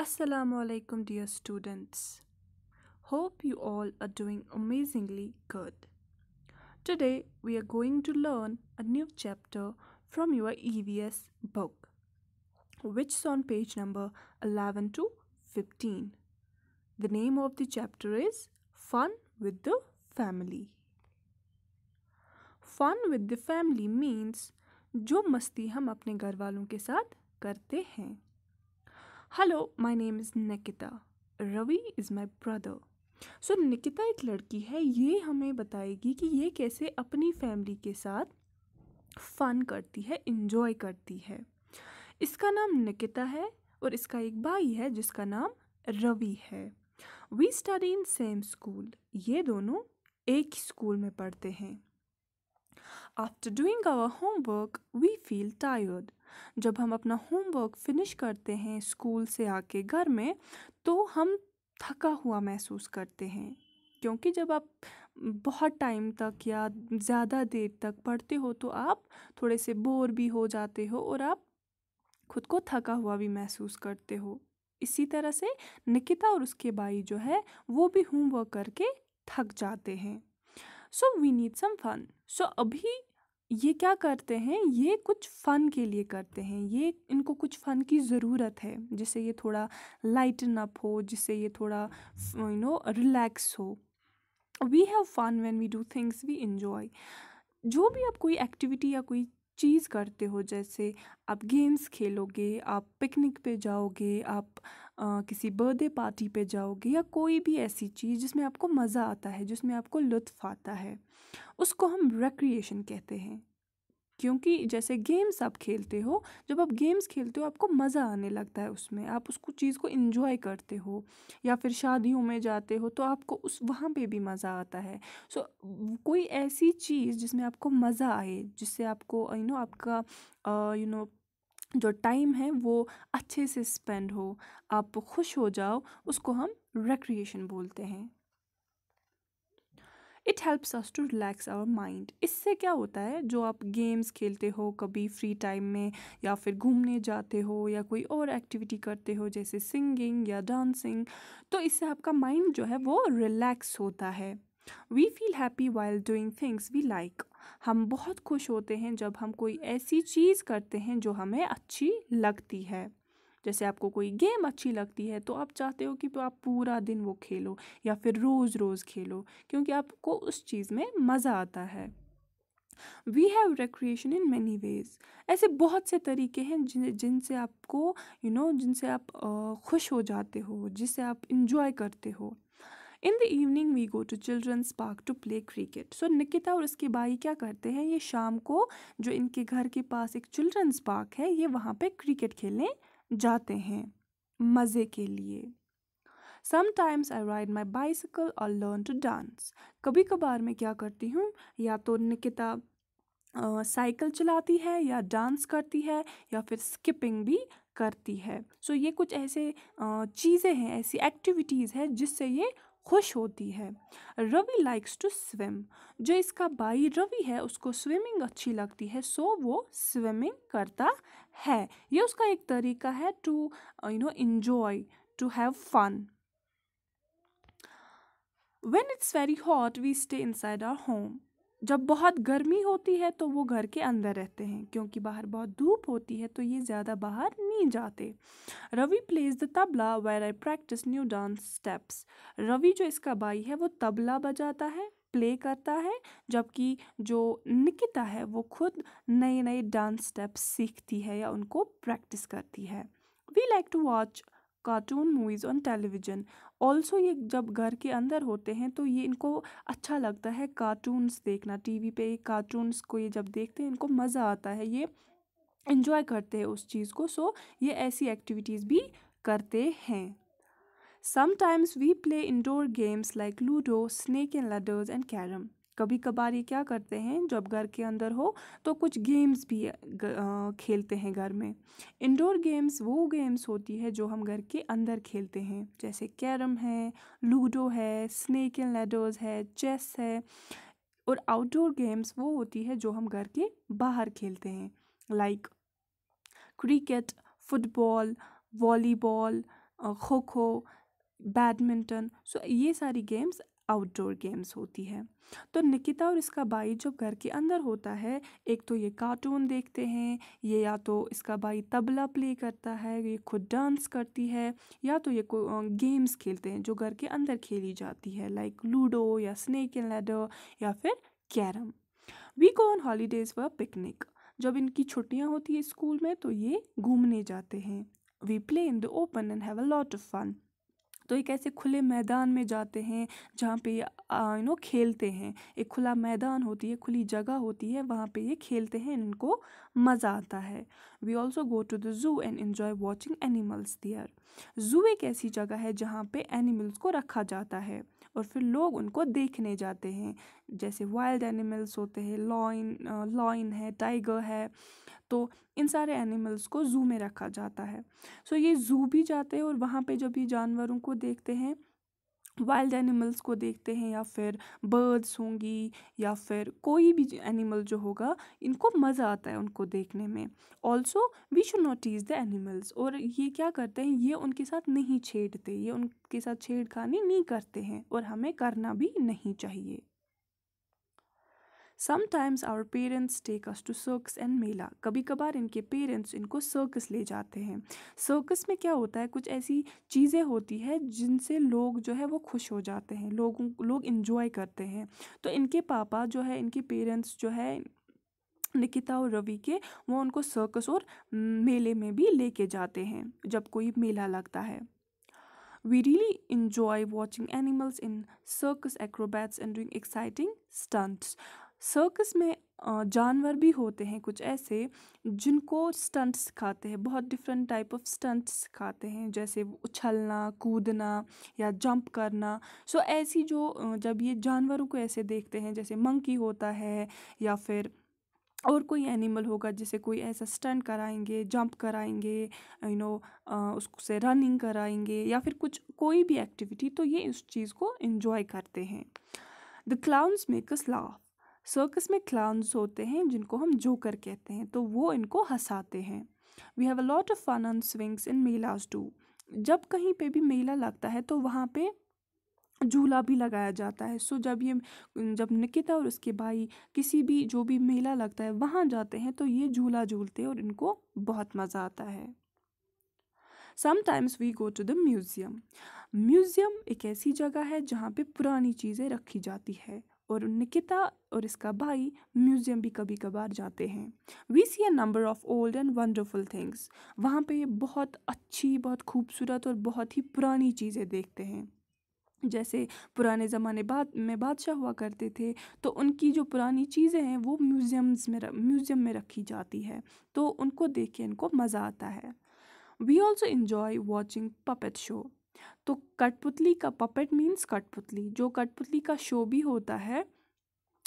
Assalamu alaikum dear students. Hope you all are doing amazingly good. Today we are going to learn a new chapter from your EVS book which is on page number 11 to 15. The name of the chapter is Fun with the Family. Fun with the Family means जो मस्ती हम अपने घर वालों के साथ करते हैं hello my name is Nikita Ravi is my brother so Nikita एक लड़की है ये हमें बताएगी कि ये कैसे अपनी फैमिली के साथ फन करती है इन्जॉय करती है इसका नाम निकिता है और इसका एक भाई है जिसका नाम रवि है we study in same school ये दोनों एक ही स्कूल में पढ़ते हैं after doing our homework we feel tired जब हम अपना होमवर्क फिनिश करते हैं स्कूल से आके घर में तो हम थका हुआ महसूस करते हैं क्योंकि जब आप बहुत टाइम तक या ज़्यादा देर तक पढ़ते हो तो आप थोड़े से बोर भी हो जाते हो और आप खुद को थका हुआ भी महसूस करते हो इसी तरह से निकिता और उसके भाई जो है वो भी होमवर्क करके थक जाते हैं so we need some fun so अभी ये क्या करते हैं ये कुछ फ़न के लिए करते हैं ये इनको कुछ फ़न की ज़रूरत है जिससे ये थोड़ा लाइटन अप हो जिससे ये थोड़ा यू नो रिलैक्स हो we have fun when we do things we enjoy जो भी आप कोई एक्टिविटी या कोई चीज़ करते हो जैसे आप गेम्स खेलोगे आप पिकनिक पे जाओगे आप आ, किसी बर्थडे पार्टी पे जाओगे या कोई भी ऐसी चीज़ जिसमें आपको मज़ा आता है जिसमें आपको लुत्फ़ आता है उसको हम रिक्रिएशन कहते हैं क्योंकि जैसे गेम्स आप खेलते हो जब आप गेम्स खेलते हो आपको मज़ा आने लगता है उसमें आप उसको चीज़ को इन्जॉय करते हो या फिर शादियों में जाते हो तो आपको उस वहाँ पे भी मज़ा आता है सो so, कोई ऐसी चीज़ जिसमें आपको मज़ा आए जिससे आपको यू नो आपका यू नो जो टाइम है वो अच्छे से स्पेंड हो आप खुश हो जाओ उसको हम रिक्रिएशन बोलते हैं it helps us to relax our mind इससे क्या होता है जो आप गेम्स खेलते हो कभी फ्री टाइम में या फिर घूमने जाते हो या कोई और एक्टिविटी करते हो जैसे सिंगिंग या डांसिंग तो इससे आपका माइंड जो है वो रिलैक्स होता है we feel happy while doing things we like हम बहुत खुश होते हैं जब हम कोई ऐसी चीज़ करते हैं जो हमें अच्छी लगती है जैसे आपको कोई गेम अच्छी लगती है तो आप चाहते हो कि तो आप पूरा दिन वो खेलो या फिर रोज़ रोज़ खेलो क्योंकि आपको उस चीज़ में मज़ा आता है we have recreation in many ways ऐसे बहुत से तरीके हैं जिन जिनसे आपको यू you नो know, जिनसे आप खुश हो जाते हो जिससे आप इन्जॉय करते हो in the evening we go to children's park to play cricket so Nikita और उसके भाई क्या करते हैं ये शाम को जो इनके घर के पास एक चिल्ड्रंस पार्क है ये वहाँ पे क्रिकेट खेलने जाते हैं मज़े के लिए sometimes I ride my bicycle और लर्न टू डांस कभी कभार मैं क्या करती हूँ या तो निकिता साइकिल चलाती है या डांस करती है या फिर स्किपिंग भी करती है सो so, ये कुछ ऐसे चीज़ें हैं ऐसी एक्टिविटीज़ है जिससे ये खुश होती है रवि लाइक्स टू स्विम जो इसका भाई रवि है उसको स्विमिंग अच्छी लगती है सो वो स्विमिंग करता है ये उसका एक तरीका है to you know enjoy to have fun when it's very hot we stay inside our home जब बहुत गर्मी होती है तो वो घर के अंदर रहते हैं क्योंकि बाहर बहुत धूप होती है तो ये ज़्यादा बाहर नहीं जाते Ravi plays the tabla where I practise new dance steps Ravi जो इसका भाई है वो तबला बजाता है प्ले करता है जबकि जो निकिता है वो खुद नए नए डांस स्टेप्स सीखती है या उनको प्रैक्टिस करती है we like to watch cartoon movies on television also ये जब घर के अंदर होते हैं तो ये इनको अच्छा लगता है कार्टून्स देखना टीवी पे कार्टून्स को ये जब देखते हैं इनको मज़ा आता है ये इन्जॉय करते हैं उस चीज़ को सो ये ऐसी एक्टिविटीज़ भी करते हैं sometimes we play indoor games like ludo snake and ladders and carrom कभी कभार ये क्या करते हैं जब घर के अंदर हो तो कुछ गेम्स भी खेलते हैं घर में इंडोर गेम्स वो गेम्स होती है जो हम घर के अंदर खेलते हैं जैसे कैरम है लूडो है स्नेक एंड लेडोज है चेस है और आउटडोर गेम्स वो होती है जो हम घर के बाहर खेलते हैं लाइक क्रिकेट फुटबॉल वॉलीबॉल खो खो बैडमिंटन सो ये सारी गेम्स आउटडोर गेम्स होती है तो निकिता और इसका भाई जब घर के अंदर होता है एक तो ये कार्टून देखते हैं ये या तो इसका भाई तबला प्ले करता है ये खुद डांस करती है या तो ये गेम्स खेलते हैं जो घर के अंदर खेली जाती है लाइक लूडो या स्नैक एंड लैडो या फिर carrom we go on holidays व पिकनिक जब इनकी छुट्टियाँ होती है स्कूल में तो ये घूमने जाते हैं we play in the open and have a lot of fun तो एक ऐसे खुले मैदान में जाते हैं जहाँ पे यू नो खेलते हैं एक खुला मैदान होती है खुली जगह होती है वहाँ पे ये खेलते हैं इनको मज़ा आता है we also go to the zoo and enjoy watching animals there zoo एक ऐसी जगह है जहाँ पे एनिमल्स को रखा जाता है और फिर लोग उनको देखने जाते हैं जैसे वाइल्ड एनिमल्स होते हैं लॉइन लॉइन है टाइगर है तो इन सारे एनिमल्स को ज़ू में रखा जाता है सो so, ये ज़ू भी जाते हैं और वहाँ पे जब ये जानवरों को देखते हैं वाइल्ड एनिमल्स को देखते हैं या फिर बर्ड्स होंगी या फिर कोई भी एनिमल जो होगा इनको मज़ा आता है उनको देखने में also we should not tease the animals और ये क्या करते हैं ये उनके साथ नहीं छेड़ते ये उनके साथ छेड़खानी नहीं करते हैं और हमें करना भी नहीं चाहिए sometimes our parents take us to circus and mela कभी कभार इनके पेरेंट्स इनको सर्कस ले जाते हैं सर्कस में क्या होता है कुछ ऐसी चीज़ें होती है जिनसे लोग जो है वो खुश हो जाते हैं लोगों लोग इन्जॉय करते हैं तो इनके पापा जो है इनके पेरेंट्स जो है निकिता और रवि के वो उनको सर्कस और मेले में भी लेके जाते हैं जब कोई मेला लगता है we really enjoy watching animals in circus acrobats and doing exciting stunts circus में जानवर भी होते हैं कुछ ऐसे जिनको स्टंट सिखाते हैं बहुत डिफरेंट टाइप ऑफ स्टंट सिखाते हैं जैसे उछलना कूदना या जंप करना सो ऐसी जो जब ये जानवरों को ऐसे देखते हैं जैसे मंकी होता है या फिर और कोई एनिमल होगा जिसे कोई ऐसा स्टंट कराएंगे जंप कराएंगे यू नो उससे रनिंग कराएंगे या फिर कुछ कोई भी एक्टिविटी तो ये इस चीज़ को इन्जॉय करते हैं the clowns make us laugh circus में क्लाउंस होते हैं जिनको हम जोकर कहते हैं तो वो इनको हंसाते हैं we have a lot of fun on swings in melas too जब कहीं पे भी मेला लगता है तो वहाँ पे झूला भी लगाया जाता है सो जब ये जब निकिता और उसके भाई किसी भी जो भी मेला लगता है वहाँ जाते हैं तो ये झूला झूलते हैं और इनको बहुत मज़ा आता है sometimes we go to the museum museum एक ऐसी जगह है जहाँ पे पुरानी चीज़ें रखी जाती है और निकिता और इसका भाई म्यूज़ियम भी कभी कभार जाते हैं we see a number of old and wonderful things वहाँ पे ये बहुत अच्छी बहुत खूबसूरत और बहुत ही पुरानी चीज़ें देखते हैं जैसे पुराने ज़माने बाद में बादशाह हुआ करते थे तो उनकी जो पुरानी चीज़ें हैं वो म्यूज़ियम्स में म्यूज़ियम में रखी जाती है तो उनको देख के इनको मज़ा आता है we also enjoy watching puppet show तो कठपुतली का पपेट मीन्स कठपुतली जो कठपुतली का शो भी होता है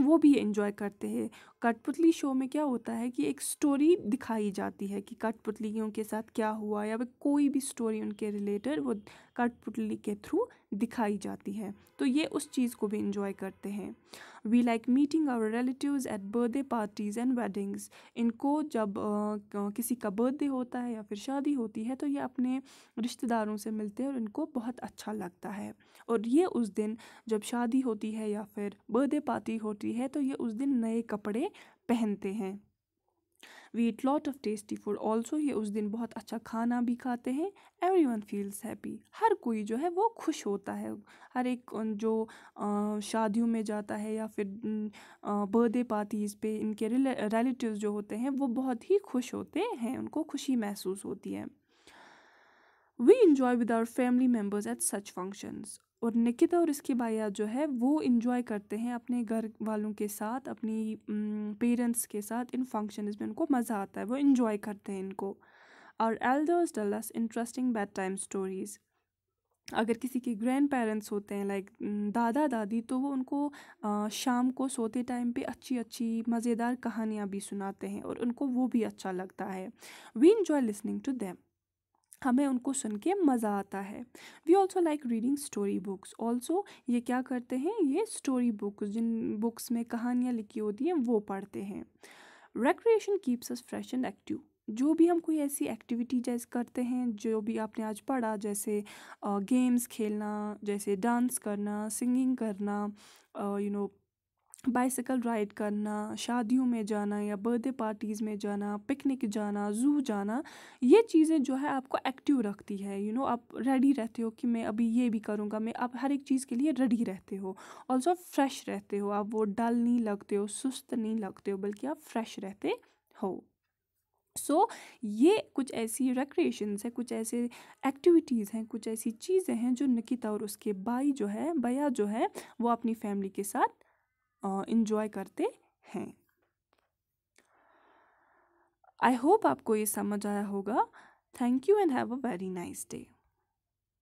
वो भी एंजॉय करते हैं कठपुतली शो में क्या होता है कि एक स्टोरी दिखाई जाती है कि कठपुतलियों के साथ क्या हुआ या फिर कोई भी स्टोरी उनके रिलेटेड वो कठपुतली के थ्रू दिखाई जाती है तो ये उस चीज़ को भी इंजॉय करते हैं we like meeting our relative at birthday parties and weddings इनको जब आ, किसी का बर्थडे होता है या फिर शादी होती है तो ये अपने रिश्तेदारों से मिलते हैं और इनको बहुत अच्छा लगता है और ये उस दिन जब शादी होती है या फिर बर्थडे पार्टी होती है तो ये उस दिन नए कपड़े पहनते हैं we eat lot of tasty food also ये उस दिन बहुत अच्छा खाना भी खाते हैं एवरी वन फील्स हैप्पी हर कोई जो है वो खुश होता है हर एक जो शादियों में जाता है या फिर बर्थडे पार्टीज़ पे इनके रिलेटिव जो होते हैं वो बहुत ही खुश होते हैं उनको खुशी महसूस होती है we enjoy with our family members at such functions और निकिता और इसके भाइया जो है वो इन्जॉय करते हैं अपने घर वालों के साथ अपनी पेरेंट्स के साथ इन फंक्शन में उनको मज़ा आता है वो इन्जॉय करते हैं इनको और elders tell us interesting bedtime stories अगर किसी के ग्रैंड पेरेंट्स होते हैं लाइक दादा दादी तो वो उनको शाम को सोते टाइम पे अच्छी अच्छी मज़ेदार कहानियाँ भी सुनाते हैं और उनको वो भी अच्छा लगता है we enjoy listening to them हमें उनको सुन के मज़ा आता है we also like reading story books also ये क्या करते हैं ये स्टोरी बुक्स जिन बुक्स में कहानियाँ लिखी होती हैं वो पढ़ते हैं recreation keeps us fresh and active जो भी हम कोई ऐसी एक्टिविटी जैसे करते हैं जो भी आपने आज पढ़ा जैसे गेम्स खेलना जैसे डांस करना सिंगिंग करना यू नो बाइसिकल राइड करना शादियों में जाना या बर्थडे पार्टीज़ में जाना पिकनिक जाना ज़ू जाना ये चीज़ें जो है आपको एक्टिव रखती है यू you नो know, आप रेडी रहते हो कि मैं अभी ये भी करूँगा मैं आप हर एक चीज़ के लिए रेडी रहते हो ऑल्सो फ्रेश रहते हो आप वो डल नहीं लगते हो सुस्त नहीं लगते हो बल्कि आप फ्रेश रहते हो सो so, ये कुछ ऐसी रिक्रिएशंस हैं कुछ ऐसे एक्टिविटीज़ हैं कुछ ऐसी चीज़ें हैं जो निकिता और उसके बाई जो है बया जो है वो अपनी फैमिली के साथ इन्जॉय करते हैं आई होप आपको ये समझ आया होगा thank you and have a very nice day